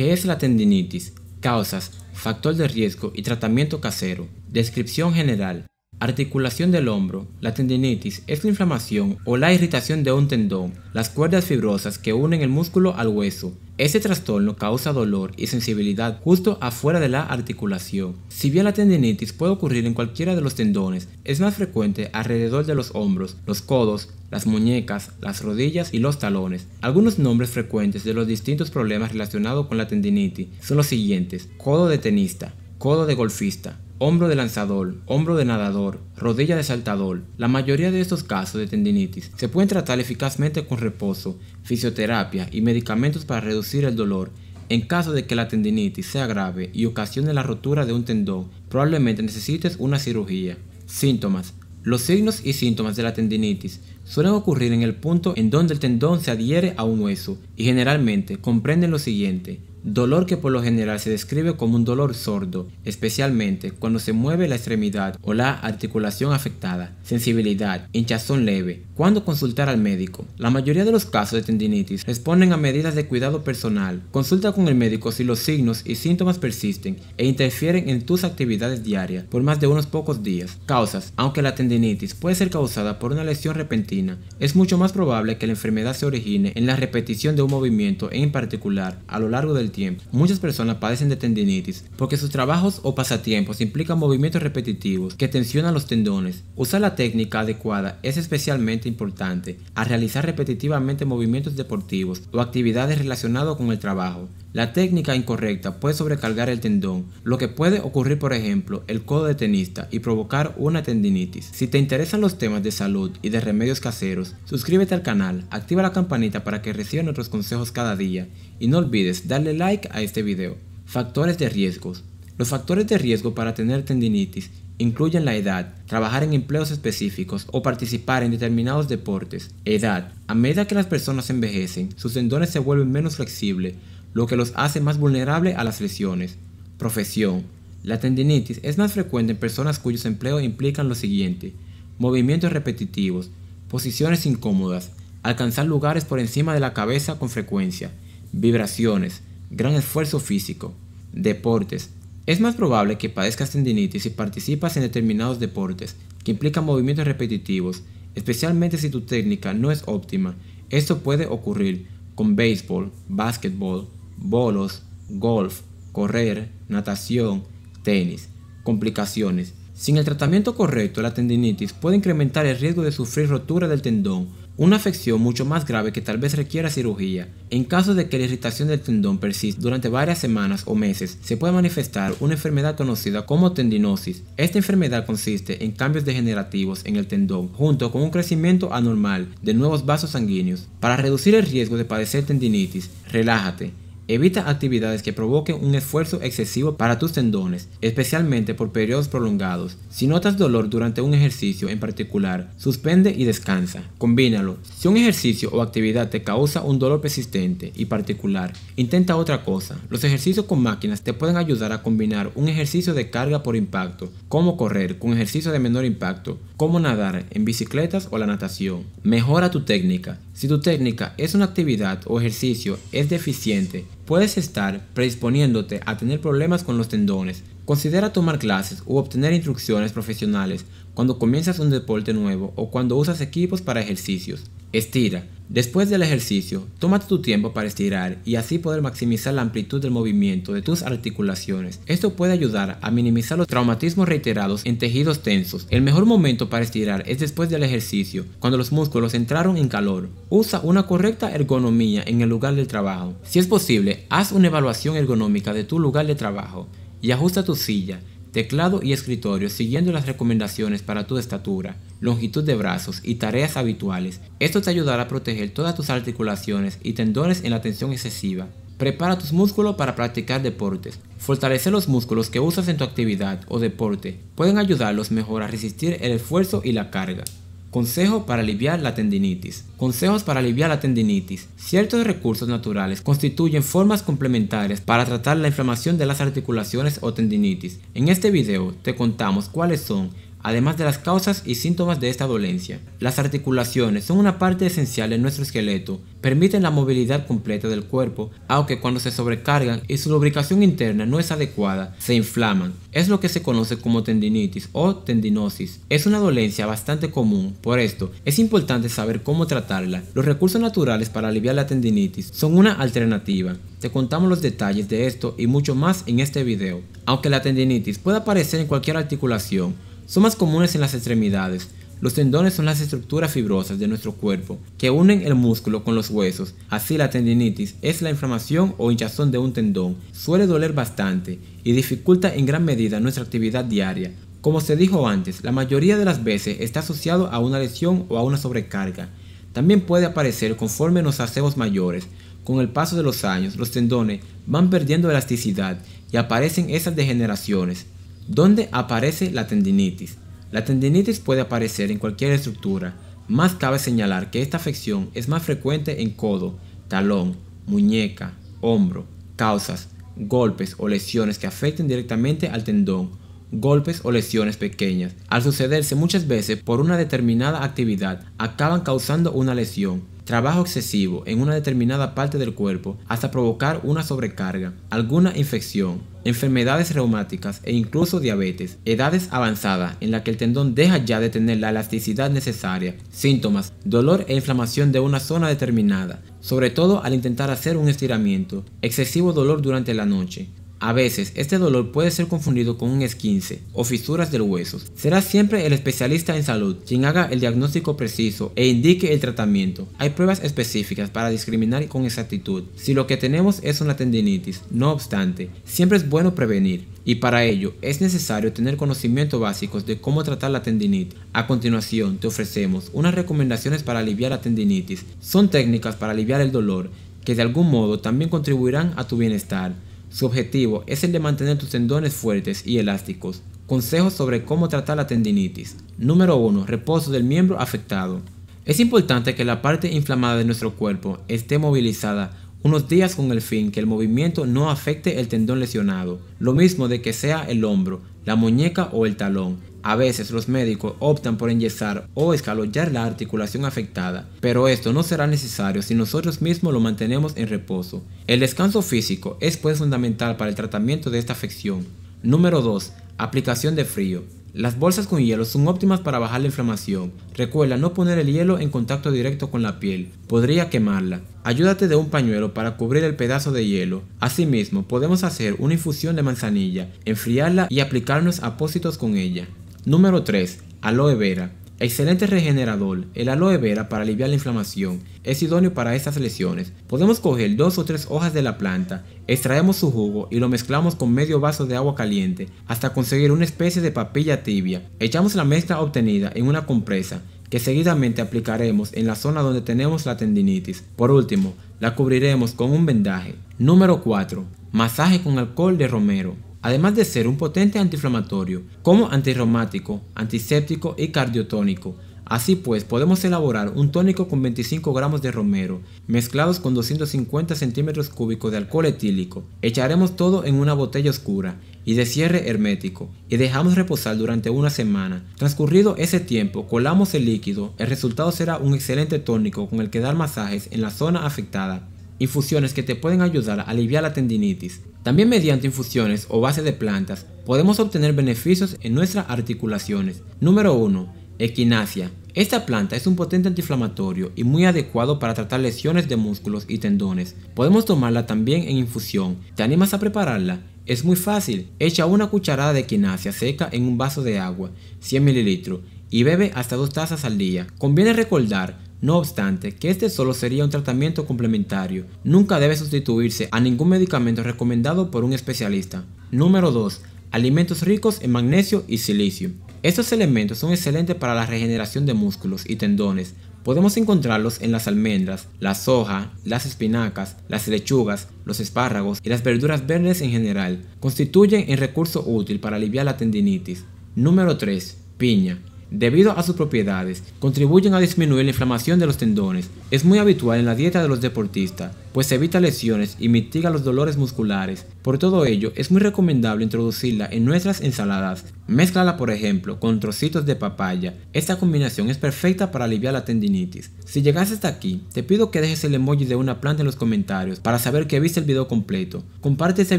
¿Qué es la tendinitis? Causas, factor de riesgo y tratamiento casero. Descripción general. Articulación del hombro. La tendinitis es la inflamación o la irritación de un tendón, las cuerdas fibrosas que unen el músculo al hueso. Este trastorno causa dolor y sensibilidad justo afuera de la articulación. Si bien la tendinitis puede ocurrir en cualquiera de los tendones, es más frecuente alrededor de los hombros, los codos, las muñecas, las rodillas y los talones. Algunos nombres frecuentes de los distintos problemas relacionados con la tendinitis son los siguientes. Codo de tenista, codo de golfista, hombro de lanzador, hombro de nadador, rodilla de saltador. La mayoría de estos casos de tendinitis se pueden tratar eficazmente con reposo, fisioterapia y medicamentos para reducir el dolor. En caso de que la tendinitis sea grave y ocasione la rotura de un tendón, probablemente necesites una cirugía. Síntomas. Los signos y síntomas de la tendinitis suelen ocurrir en el punto en donde el tendón se adhiere a un hueso y generalmente comprenden lo siguiente dolor que por lo general se describe como un dolor sordo, especialmente cuando se mueve la extremidad o la articulación afectada, sensibilidad, hinchazón leve. ¿Cuándo consultar al médico? La mayoría de los casos de tendinitis responden a medidas de cuidado personal. Consulta con el médico si los signos y síntomas persisten e interfieren en tus actividades diarias por más de unos pocos días. Causas. Aunque la tendinitis puede ser causada por una lesión repentina, es mucho más probable que la enfermedad se origine en la repetición de un movimiento en particular a lo largo del tiempo. Muchas personas padecen de tendinitis porque sus trabajos o pasatiempos implican movimientos repetitivos que tensionan los tendones. Usar la técnica adecuada es especialmente importante al realizar repetitivamente movimientos deportivos o actividades relacionadas con el trabajo. La técnica incorrecta puede sobrecargar el tendón, lo que puede ocurrir por ejemplo el codo de tenista y provocar una tendinitis. Si te interesan los temas de salud y de remedios caseros, suscríbete al canal, activa la campanita para que reciban nuestros consejos cada día y no olvides darle like a este video. Factores de riesgos. Los factores de riesgo para tener tendinitis incluyen la edad, trabajar en empleos específicos o participar en determinados deportes. Edad. A medida que las personas envejecen, sus tendones se vuelven menos flexibles, lo que los hace más vulnerables a las lesiones. Profesión. La tendinitis es más frecuente en personas cuyos empleos implican lo siguiente. Movimientos repetitivos, posiciones incómodas, alcanzar lugares por encima de la cabeza con frecuencia, vibraciones, gran esfuerzo físico. Deportes. Es más probable que padezcas tendinitis si participas en determinados deportes que implican movimientos repetitivos, especialmente si tu técnica no es óptima. Esto puede ocurrir con béisbol, básquetbol, bolos, golf, correr, natación, tenis. Complicaciones. Sin el tratamiento correcto, la tendinitis puede incrementar el riesgo de sufrir rotura del tendón, una afección mucho más grave que tal vez requiera cirugía. En caso de que la irritación del tendón persista durante varias semanas o meses, se puede manifestar una enfermedad conocida como tendinosis. Esta enfermedad consiste en cambios degenerativos en el tendón, junto con un crecimiento anormal de nuevos vasos sanguíneos. Para reducir el riesgo de padecer tendinitis, relájate. Evita actividades que provoquen un esfuerzo excesivo para tus tendones, especialmente por periodos prolongados. Si notas dolor durante un ejercicio en particular, suspende y descansa. Combínalo. Si un ejercicio o actividad te causa un dolor persistente y particular, intenta otra cosa. Los ejercicios con máquinas te pueden ayudar a combinar un ejercicio de carga por impacto, como correr con ejercicio de menor impacto, como nadar en bicicletas o la natación. Mejora tu técnica. Si tu técnica es una actividad o ejercicio es deficiente, Puedes estar predisponiéndote a tener problemas con los tendones, Considera tomar clases u obtener instrucciones profesionales cuando comienzas un deporte nuevo o cuando usas equipos para ejercicios. Estira. Después del ejercicio, tómate tu tiempo para estirar y así poder maximizar la amplitud del movimiento de tus articulaciones. Esto puede ayudar a minimizar los traumatismos reiterados en tejidos tensos. El mejor momento para estirar es después del ejercicio, cuando los músculos entraron en calor. Usa una correcta ergonomía en el lugar del trabajo. Si es posible, haz una evaluación ergonómica de tu lugar de trabajo y ajusta tu silla, teclado y escritorio siguiendo las recomendaciones para tu estatura, longitud de brazos y tareas habituales. Esto te ayudará a proteger todas tus articulaciones y tendones en la tensión excesiva. Prepara tus músculos para practicar deportes. Fortalecer los músculos que usas en tu actividad o deporte pueden ayudarlos mejor a resistir el esfuerzo y la carga. Consejo para aliviar la tendinitis. Consejos para aliviar la tendinitis. Ciertos recursos naturales constituyen formas complementarias para tratar la inflamación de las articulaciones o tendinitis. En este video te contamos cuáles son además de las causas y síntomas de esta dolencia. Las articulaciones son una parte esencial en nuestro esqueleto, permiten la movilidad completa del cuerpo, aunque cuando se sobrecargan y su lubricación interna no es adecuada, se inflaman. Es lo que se conoce como tendinitis o tendinosis. Es una dolencia bastante común, por esto es importante saber cómo tratarla. Los recursos naturales para aliviar la tendinitis son una alternativa. Te contamos los detalles de esto y mucho más en este video. Aunque la tendinitis puede aparecer en cualquier articulación, son más comunes en las extremidades. Los tendones son las estructuras fibrosas de nuestro cuerpo que unen el músculo con los huesos. Así la tendinitis es la inflamación o hinchazón de un tendón. Suele doler bastante y dificulta en gran medida nuestra actividad diaria. Como se dijo antes, la mayoría de las veces está asociado a una lesión o a una sobrecarga. También puede aparecer conforme nos hacemos mayores. Con el paso de los años, los tendones van perdiendo elasticidad y aparecen esas degeneraciones. ¿Dónde aparece la tendinitis? La tendinitis puede aparecer en cualquier estructura, más cabe señalar que esta afección es más frecuente en codo, talón, muñeca, hombro, causas, golpes o lesiones que afecten directamente al tendón, golpes o lesiones pequeñas. Al sucederse muchas veces por una determinada actividad, acaban causando una lesión trabajo excesivo en una determinada parte del cuerpo hasta provocar una sobrecarga, alguna infección, enfermedades reumáticas e incluso diabetes, edades avanzadas en la que el tendón deja ya de tener la elasticidad necesaria, síntomas, dolor e inflamación de una zona determinada, sobre todo al intentar hacer un estiramiento, excesivo dolor durante la noche, a veces, este dolor puede ser confundido con un esquince o fisuras del hueso. Será siempre el especialista en salud quien haga el diagnóstico preciso e indique el tratamiento. Hay pruebas específicas para discriminar con exactitud si lo que tenemos es una tendinitis. No obstante, siempre es bueno prevenir y para ello es necesario tener conocimientos básicos de cómo tratar la tendinitis. A continuación, te ofrecemos unas recomendaciones para aliviar la tendinitis. Son técnicas para aliviar el dolor que de algún modo también contribuirán a tu bienestar. Su objetivo es el de mantener tus tendones fuertes y elásticos. Consejos sobre cómo tratar la tendinitis. Número 1. Reposo del miembro afectado. Es importante que la parte inflamada de nuestro cuerpo esté movilizada unos días con el fin que el movimiento no afecte el tendón lesionado, lo mismo de que sea el hombro, la muñeca o el talón, a veces los médicos optan por enyesar o escalollar la articulación afectada, pero esto no será necesario si nosotros mismos lo mantenemos en reposo. El descanso físico es pues fundamental para el tratamiento de esta afección. Número 2. Aplicación de frío. Las bolsas con hielo son óptimas para bajar la inflamación. Recuerda no poner el hielo en contacto directo con la piel, podría quemarla. Ayúdate de un pañuelo para cubrir el pedazo de hielo. Asimismo, podemos hacer una infusión de manzanilla, enfriarla y aplicarnos apósitos con ella. Número 3. Aloe vera. Excelente regenerador, el aloe vera para aliviar la inflamación es idóneo para estas lesiones. Podemos coger dos o tres hojas de la planta, extraemos su jugo y lo mezclamos con medio vaso de agua caliente hasta conseguir una especie de papilla tibia. Echamos la mezcla obtenida en una compresa que seguidamente aplicaremos en la zona donde tenemos la tendinitis. Por último, la cubriremos con un vendaje. Número 4. Masaje con alcohol de romero además de ser un potente antiinflamatorio, como antirromático, antiséptico y cardiotónico. Así pues, podemos elaborar un tónico con 25 gramos de romero, mezclados con 250 centímetros cúbicos de alcohol etílico. Echaremos todo en una botella oscura y de cierre hermético y dejamos reposar durante una semana. Transcurrido ese tiempo, colamos el líquido. El resultado será un excelente tónico con el que dar masajes en la zona afectada infusiones que te pueden ayudar a aliviar la tendinitis. También mediante infusiones o base de plantas podemos obtener beneficios en nuestras articulaciones. Número 1. Equinacia. Esta planta es un potente antiinflamatorio y muy adecuado para tratar lesiones de músculos y tendones. Podemos tomarla también en infusión. ¿Te animas a prepararla? Es muy fácil. Echa una cucharada de equinacia seca en un vaso de agua, 100 ml, y bebe hasta dos tazas al día. Conviene recordar no obstante, que este solo sería un tratamiento complementario, nunca debe sustituirse a ningún medicamento recomendado por un especialista. Número 2. Alimentos ricos en magnesio y silicio. Estos elementos son excelentes para la regeneración de músculos y tendones. Podemos encontrarlos en las almendras, la soja, las espinacas, las lechugas, los espárragos y las verduras verdes en general. Constituyen un recurso útil para aliviar la tendinitis. Número 3. Piña debido a sus propiedades, contribuyen a disminuir la inflamación de los tendones. Es muy habitual en la dieta de los deportistas, pues evita lesiones y mitiga los dolores musculares. Por todo ello, es muy recomendable introducirla en nuestras ensaladas. Mézclala, por ejemplo, con trocitos de papaya. Esta combinación es perfecta para aliviar la tendinitis. Si llegaste hasta aquí, te pido que dejes el emoji de una planta en los comentarios para saber que viste el video completo. Comparte este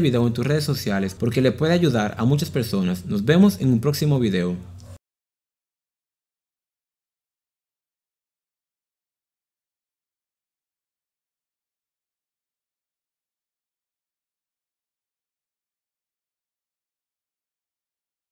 video en tus redes sociales porque le puede ayudar a muchas personas. Nos vemos en un próximo video.